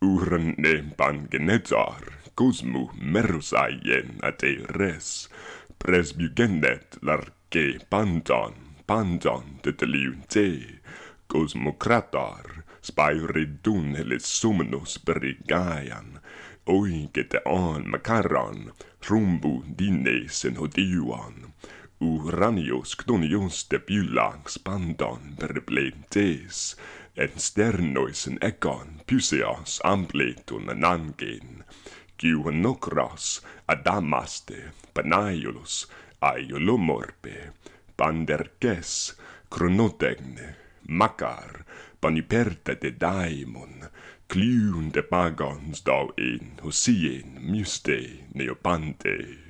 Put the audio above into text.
uren ne pan genetar cosmu merusaien at a res larche larke panton panton de teliunte cosmo cratar spiridun helis sumnus brigaian oi get on macaron rumbu dines in hodiuan uranios cdonios de pulax pandon per plentes et sternois in econ pusios amplitum nangin, quiu nucros adamaste, amaste panaeulus panderces cronotegne macar paniperta de daemon, cliun de pagons dau in hosien miuste neopantei.